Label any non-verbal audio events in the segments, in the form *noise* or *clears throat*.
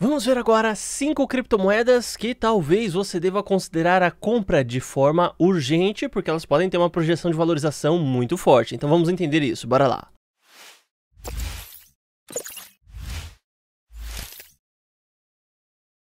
Vamos ver agora cinco criptomoedas que talvez você deva considerar a compra de forma urgente, porque elas podem ter uma projeção de valorização muito forte. Então vamos entender isso, bora lá.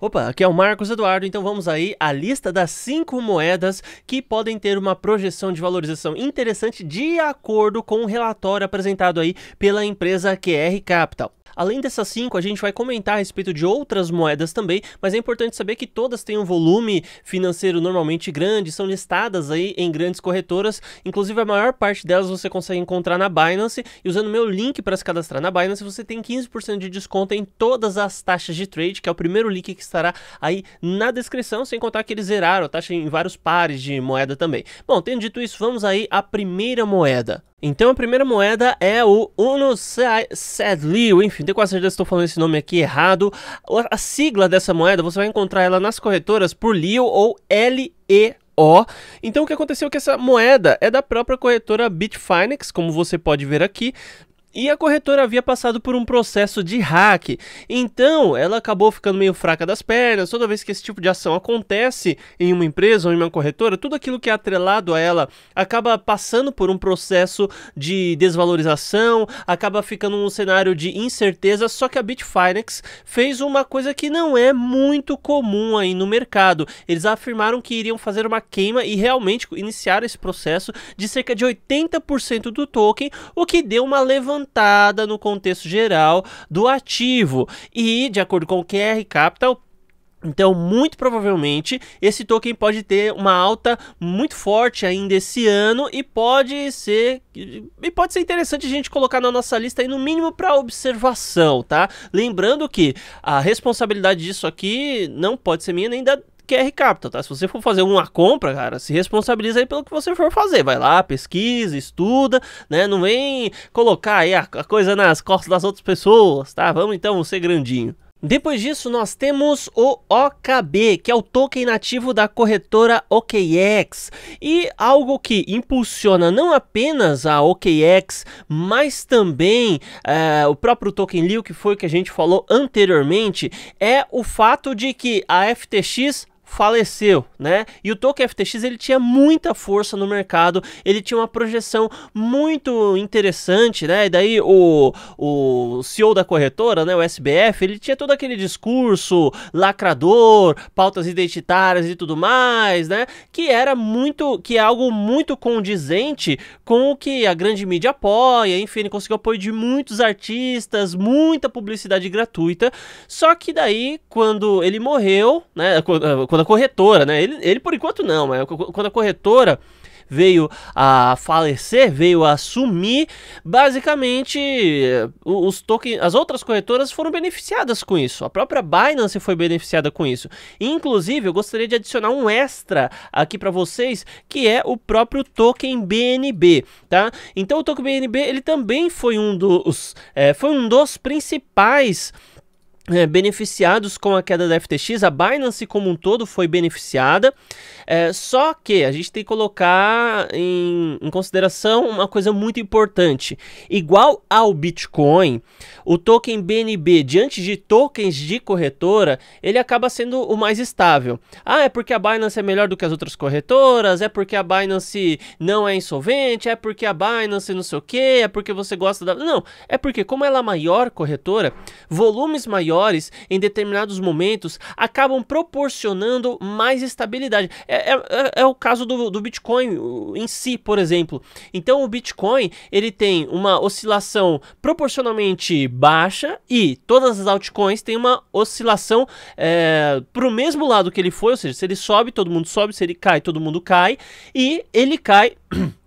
Opa, aqui é o Marcos Eduardo, então vamos aí à lista das 5 moedas que podem ter uma projeção de valorização interessante de acordo com o um relatório apresentado aí pela empresa QR Capital. Além dessas cinco, a gente vai comentar a respeito de outras moedas também, mas é importante saber que todas têm um volume financeiro normalmente grande, são listadas aí em grandes corretoras, inclusive a maior parte delas você consegue encontrar na Binance, e usando meu link para se cadastrar na Binance, você tem 15% de desconto em todas as taxas de trade, que é o primeiro link que estará aí na descrição, sem contar que eles zeraram a taxa em vários pares de moeda também. Bom, tendo dito isso, vamos aí à primeira moeda, então a primeira moeda é o Uno Sedliu, enfim, tenho quase certeza que estou falando esse nome aqui errado. A sigla dessa moeda você vai encontrar ela nas corretoras por Leo ou LE. O. Então o que aconteceu é que essa moeda é da própria corretora Bitfinex, como você pode ver aqui, e a corretora havia passado por um processo de hack, então ela acabou ficando meio fraca das pernas. Toda vez que esse tipo de ação acontece em uma empresa ou em uma corretora, tudo aquilo que é atrelado a ela acaba passando por um processo de desvalorização, acaba ficando um cenário de incerteza. Só que a Bitfinex fez uma coisa que não é muito comum aí no mercado. Eles afirmaram que iriam fazer uma queima e realmente iniciaram esse processo de cerca de 80% do token, o que deu uma levantada no contexto geral do ativo. E, de acordo com o QR Capital, então, muito provavelmente, esse token pode ter uma alta muito forte ainda esse ano e pode ser e pode ser interessante a gente colocar na nossa lista aí no mínimo para observação, tá? Lembrando que a responsabilidade disso aqui não pode ser minha nem da QR Capital, tá? Se você for fazer uma compra, cara, se responsabiliza aí pelo que você for fazer. Vai lá, pesquisa, estuda, né? Não vem colocar aí a, a coisa nas costas das outras pessoas, tá? Vamos então ser grandinho. Depois disso, nós temos o OKB, que é o token nativo da corretora OKX, e algo que impulsiona não apenas a OKX, mas também é, o próprio token Lil, que foi o que a gente falou anteriormente, é o fato de que a FTX faleceu, né? E o token FTX ele tinha muita força no mercado, ele tinha uma projeção muito interessante, né? E daí o, o CEO da corretora, né, o SBF, ele tinha todo aquele discurso lacrador, pautas identitárias e tudo mais, né? Que era muito, que é algo muito condizente com o que a grande mídia apoia, enfim, ele conseguiu apoio de muitos artistas, muita publicidade gratuita. Só que daí quando ele morreu, né, quando quando a corretora, né? Ele, ele por enquanto não, mas quando a corretora veio a falecer, veio a sumir, basicamente os token, as outras corretoras foram beneficiadas com isso. A própria Binance foi beneficiada com isso. Inclusive, eu gostaria de adicionar um extra aqui para vocês, que é o próprio token BNB, tá? Então o token BNB ele também foi um dos, é, foi um dos principais é, beneficiados com a queda da FTX, a Binance como um todo foi beneficiada, é, só que a gente tem que colocar em, em, consideração uma coisa muito importante. Igual ao Bitcoin, o token BNB, diante de tokens de corretora, ele acaba sendo o mais estável. Ah, é porque a Binance é melhor do que as outras corretoras, é porque a Binance não é insolvente, é porque a Binance não sei o que, é porque você gosta da... Não, é porque como ela é a maior corretora, volumes maiores maiores em determinados momentos acabam proporcionando mais estabilidade. É, é, é, é o caso do, do Bitcoin em si, por exemplo. Então o Bitcoin ele tem uma oscilação proporcionalmente baixa e todas as altcoins têm uma oscilação é, para o mesmo lado que ele foi, ou seja, se ele sobe, todo mundo sobe, se ele cai, todo mundo cai, e ele cai. *clears throat*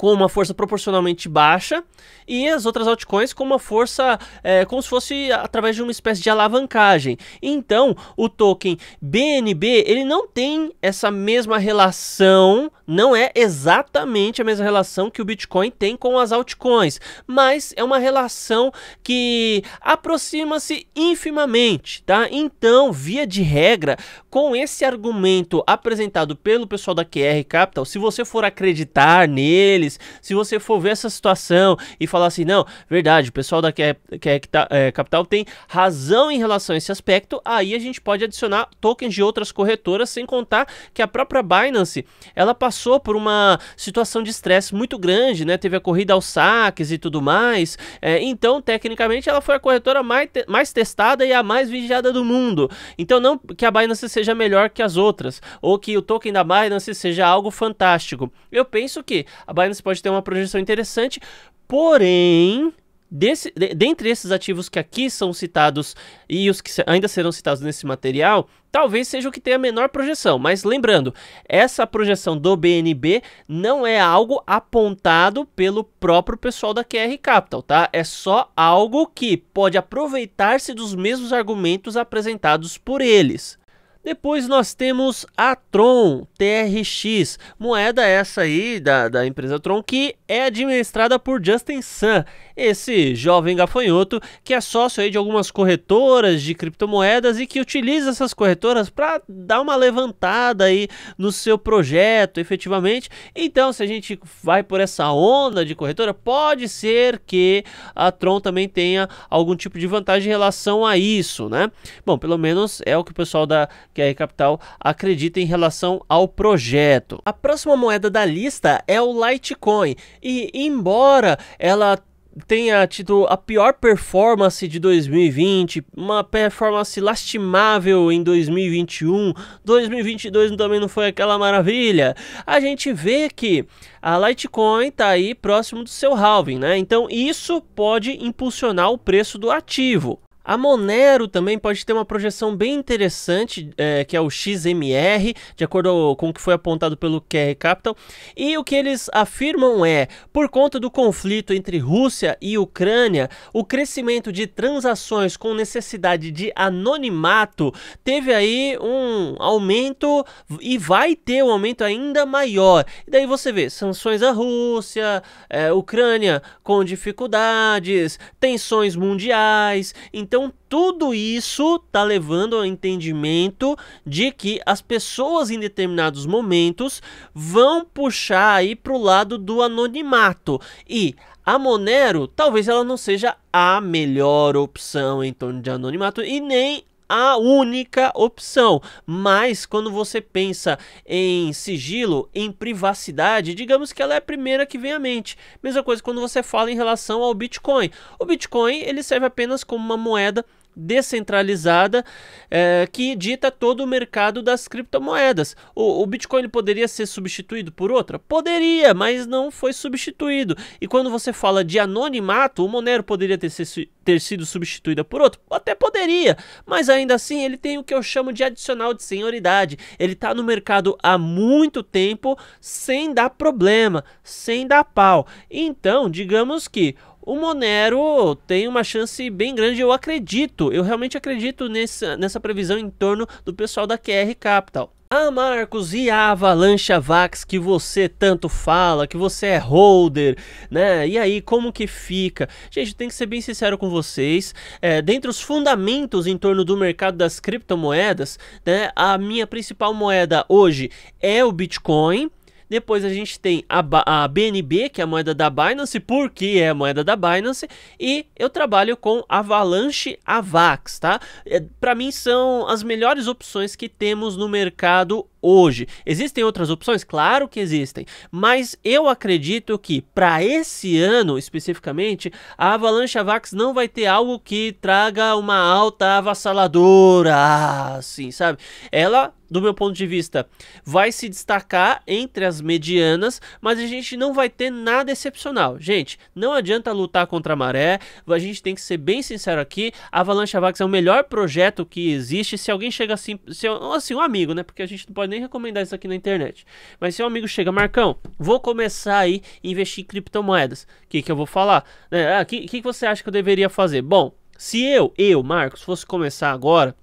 com uma força proporcionalmente baixa e as outras altcoins com uma força é, como se fosse através de uma espécie de alavancagem. Então, o token BNB ele não tem essa mesma relação, não é exatamente a mesma relação que o Bitcoin tem com as altcoins, mas é uma relação que aproxima-se infimamente, tá? Então, via de regra, com esse argumento apresentado pelo pessoal da QR Capital, se você for acreditar nele se você for ver essa situação e falar assim, não, verdade, o pessoal da que, que, é, Capital tem razão em relação a esse aspecto, aí a gente pode adicionar tokens de outras corretoras, sem contar que a própria Binance, ela passou por uma situação de estresse muito grande, né? Teve a corrida aos saques e tudo mais. É, então, tecnicamente, ela foi a corretora mais, te mais testada e a mais vigiada do mundo. Então, não que a Binance seja melhor que as outras, ou que o token da Binance seja algo fantástico. Eu penso que a Binance você pode ter uma projeção interessante, porém, Desse, de, dentre esses ativos que aqui são citados e os que ainda serão citados nesse material, talvez seja o que tenha a menor projeção. Mas lembrando, essa projeção do BNB não é algo apontado pelo próprio pessoal da QR Capital, tá? É só algo que pode aproveitar-se dos mesmos argumentos apresentados por eles. Depois nós temos a Tron TRX, moeda essa aí da, da empresa Tron que é administrada por Justin Sun esse jovem gafanhoto que é sócio aí de algumas corretoras de criptomoedas e que utiliza essas corretoras para dar uma levantada aí no seu projeto efetivamente. Então, se a gente vai por essa onda de corretora, pode ser que a Tron também tenha algum tipo de vantagem em relação a isso, né? Bom, pelo menos é o que o pessoal da QR Capital acredita em relação ao projeto. A próxima moeda da lista é o Litecoin e embora ela tenha tido a pior performance de 2020, uma performance lastimável em 2021, 2022 também não foi aquela maravilha. A gente vê que a Litecoin está aí próximo do seu halving, né? Então isso pode impulsionar o preço do ativo. A Monero também pode ter uma projeção bem interessante, é, que é o XMR, de acordo com o que foi apontado pelo QR Capital. E o que eles afirmam é, por conta do conflito entre Rússia e Ucrânia, o crescimento de transações com necessidade de anonimato teve aí um aumento e vai ter um aumento ainda maior. E daí você vê sanções à Rússia, é, Ucrânia com dificuldades, tensões mundiais. Então então, tudo isso está levando ao entendimento de que as pessoas em determinados momentos vão puxar aí para o lado do anonimato. E a Monero, talvez ela não seja a melhor opção em torno de anonimato e nem a única opção. Mas quando você pensa em sigilo, em privacidade, digamos que ela é a primeira que vem à mente. Mesma coisa quando você fala em relação ao Bitcoin. O Bitcoin ele serve apenas como uma moeda descentralizada é, que dita todo o mercado das criptomoedas. O, o Bitcoin poderia ser substituído por outra? Poderia, mas não foi substituído. E quando você fala de anonimato, o Monero poderia ter, ser, ter sido substituída por outro? Até poderia, mas ainda assim ele tem o que eu chamo de adicional de senioridade. Ele está no mercado há muito tempo sem dar problema, sem dar pau. Então, digamos que o Monero tem uma chance bem grande, eu acredito. Eu realmente acredito nessa, nessa previsão em torno do pessoal da QR Capital. Ah, Marcos, e a Avalanche Vax que você tanto fala, que você é holder, né? E aí, como que fica? Gente, tem que ser bem sincero com vocês. É, dentre os fundamentos em torno do mercado das criptomoedas, né? A minha principal moeda hoje é o Bitcoin depois a gente tem a, a, BNB, que é a moeda da Binance, porque é a moeda da Binance. E eu trabalho com Avalanche Avax, tá? É, Para mim são as melhores opções que temos no mercado hoje. Existem outras opções? Claro que existem, mas eu acredito que para esse ano especificamente, a Avalanche Avax não vai ter algo que traga uma alta avassaladora, assim, sabe? Ela do meu ponto de vista, vai se destacar entre as medianas, mas a gente não vai ter nada excepcional. Gente, não adianta lutar contra a maré, a gente tem que ser bem sincero aqui. A Avalanche Avax é o melhor projeto que existe. Se alguém chega assim, se, assim, um amigo, né? Porque a gente não pode nem recomendar isso aqui na internet. Mas se um amigo chega, Marcão, vou começar aí a investir em criptomoedas. O que, que eu vou falar? O né? ah, que, que você acha que eu deveria fazer? Bom, se eu, eu, Marcos, fosse começar agora,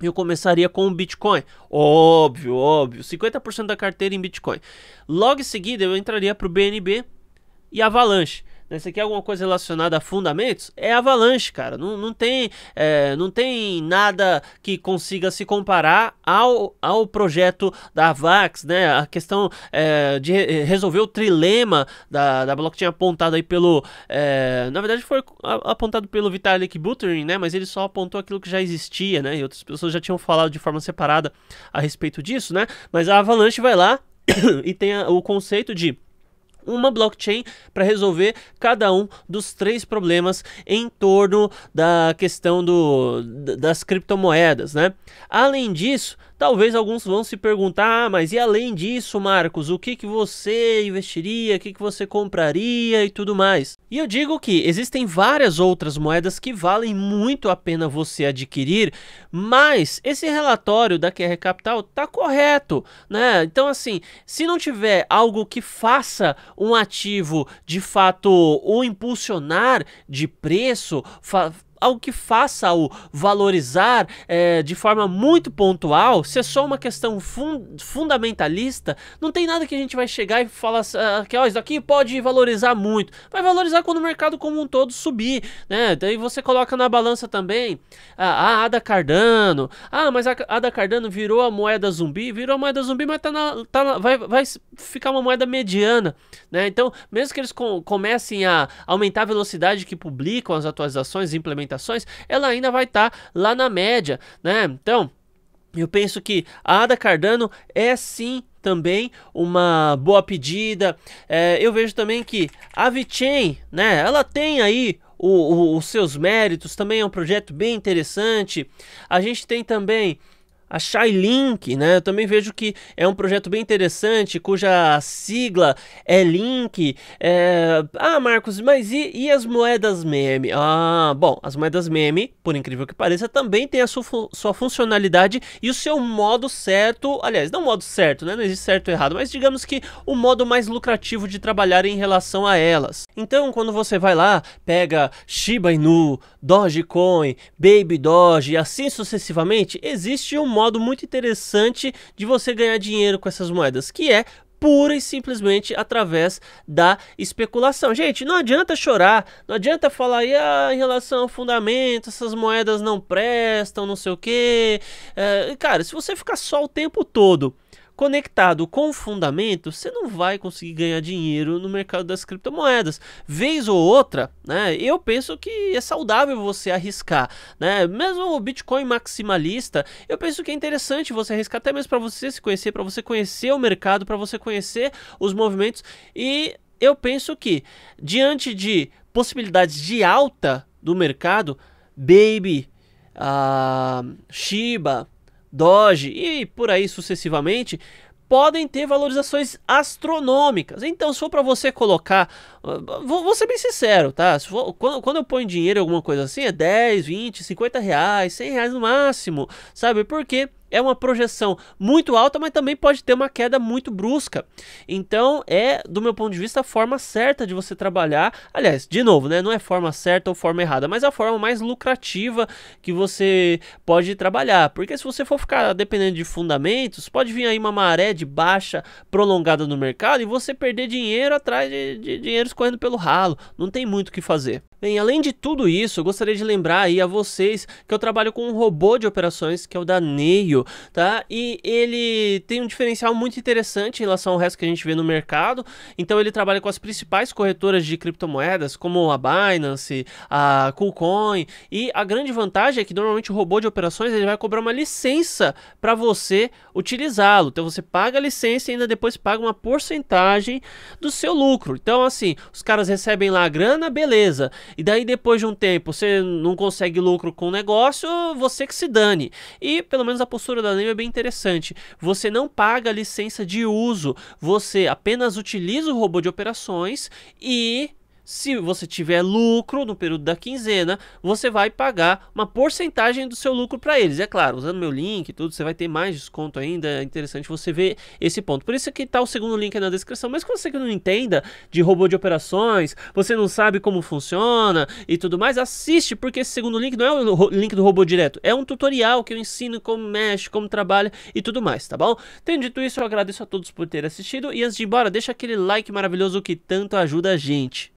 eu começaria com o Bitcoin. Óbvio, óbvio. 50% da carteira em Bitcoin. Logo em seguida, eu entraria para o BNB e Avalanche né? Você quer alguma coisa relacionada a fundamentos? É Avalanche, cara. Não, não, tem, é, não tem nada que consiga se comparar ao, ao projeto da vax né? A questão é, de resolver o trilema da, da blockchain apontado aí pelo... É, na verdade foi apontado pelo Vitalik Buterin, né? Mas ele só apontou aquilo que já existia, né? E outras pessoas já tinham falado de forma separada a respeito disso, né? Mas a Avalanche vai lá *coughs* e tem a, o conceito de uma blockchain para resolver cada um dos três problemas em torno da questão do, das criptomoedas, né? Além disso, talvez alguns vão se perguntar, ah, mas e além disso, Marcos, o que, que você investiria, o que, que você compraria e tudo mais? E eu digo que existem várias outras moedas que valem muito a pena você adquirir, mas esse relatório da QR Capital tá correto, né? Então assim, se não tiver algo que faça um ativo de fato o impulsionar de preço, algo que faça o valorizar é, de forma muito pontual, se é só uma questão fun fundamentalista, não tem nada que a gente vai chegar e falar ah, que ó, isso aqui pode valorizar muito. Vai valorizar quando o mercado como um todo subir, né? Daí você coloca na balança também a, ah, a Ada Cardano. Ah, mas a Ada Cardano virou a moeda zumbi, virou a moeda zumbi, mas tá na, tá na, vai, vai ficar uma moeda mediana, né? Então, mesmo que eles com, comecem a aumentar a velocidade que publicam as atualizações e movimentações, ela ainda vai estar tá lá na média, né? Então, eu penso que a Ada Cardano é sim também uma boa pedida. É, eu vejo também que a VeChain, né? Ela tem aí o, o, os seus méritos, também é um projeto bem interessante. A gente tem também a Shylink, né? Eu também vejo que é um projeto bem interessante, cuja sigla é Link. É... Ah, Marcos, mas e, e, as moedas meme? Ah, bom, as moedas meme, por incrível que pareça, também tem a sua, sua funcionalidade e o seu modo certo. Aliás, não modo certo, né? Não existe certo ou errado, mas digamos que o modo mais lucrativo de trabalhar em relação a elas. Então, quando você vai lá, pega Shiba Inu, Dogecoin, Baby Doge e assim sucessivamente, existe um modo muito interessante de você ganhar dinheiro com essas moedas, que é pura e simplesmente através da especulação. Gente, não adianta chorar, não adianta falar ah, em relação ao fundamento, essas moedas não prestam, não sei o que. É, cara, se você ficar só o tempo todo conectado com fundamento, você não vai conseguir ganhar dinheiro no mercado das criptomoedas. Vez ou outra, né? Eu penso que é saudável você arriscar, né? Mesmo o Bitcoin maximalista, eu penso que é interessante você arriscar até mesmo para você se conhecer, para você conhecer o mercado, para você conhecer os movimentos e eu penso que diante de possibilidades de alta do mercado, Baby, uh, Shiba, Doge e por aí sucessivamente, podem ter valorizações astronômicas. Então, se for para você colocar, ah, vou, vou, ser bem sincero, tá? For, quando, quando, eu ponho dinheiro em alguma coisa assim, é 10, 20, 50 reais, 100 reais no máximo, sabe? Porque é uma projeção muito alta, mas também pode ter uma queda muito brusca. Então, é, do meu ponto de vista, a forma certa de você trabalhar. Aliás, de novo, né, não é forma certa ou forma errada, mas é a forma mais lucrativa que você pode trabalhar. Porque se você for ficar dependendo de fundamentos, pode vir aí uma maré de baixa prolongada no mercado e você perder dinheiro atrás de, de dinheiro escorrendo pelo ralo. Não tem muito o que fazer. Bem, além de tudo isso, gostaria de lembrar aí a vocês que eu trabalho com um robô de operações que é o da Neio, tá? E ele tem um diferencial muito interessante em relação ao resto que a gente vê no mercado. Então ele trabalha com as principais corretoras de criptomoedas, como a Binance, a KuCoin, e a grande vantagem é que normalmente o robô de operações ele vai cobrar uma licença para você utilizá-lo. Então você paga a licença e ainda depois paga uma porcentagem do seu lucro. Então assim, os caras recebem lá a grana, beleza. E daí depois de um tempo você não consegue lucro com o negócio, você que se dane. E pelo menos a postura da Neo é bem interessante. Você não paga a licença de uso, você apenas utiliza o robô de operações e se você tiver lucro no período da quinzena, você vai pagar uma porcentagem do seu lucro para eles. É claro, usando meu link e tudo, você vai ter mais desconto ainda. É interessante você ver esse ponto. Por isso que está o segundo link na descrição. Mas quando você não entenda de robô de operações, você não sabe como funciona e tudo mais, assiste, porque esse segundo link não é o link do robô direto. É um tutorial que eu ensino como mexe, como trabalha e tudo mais, tá bom? Tendo dito isso, eu agradeço a todos por terem assistido. E antes de ir embora, deixa aquele like maravilhoso que tanto ajuda a gente.